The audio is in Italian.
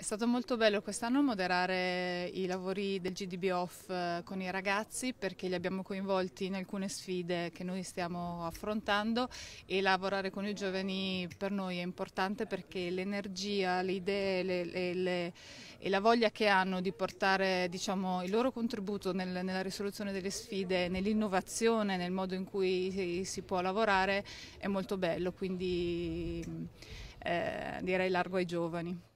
È stato molto bello quest'anno moderare i lavori del GDB Off eh, con i ragazzi perché li abbiamo coinvolti in alcune sfide che noi stiamo affrontando e lavorare con i giovani per noi è importante perché l'energia, le idee le, le, le, e la voglia che hanno di portare diciamo, il loro contributo nel, nella risoluzione delle sfide, nell'innovazione, nel modo in cui si, si può lavorare è molto bello, quindi mm, eh, direi largo ai giovani.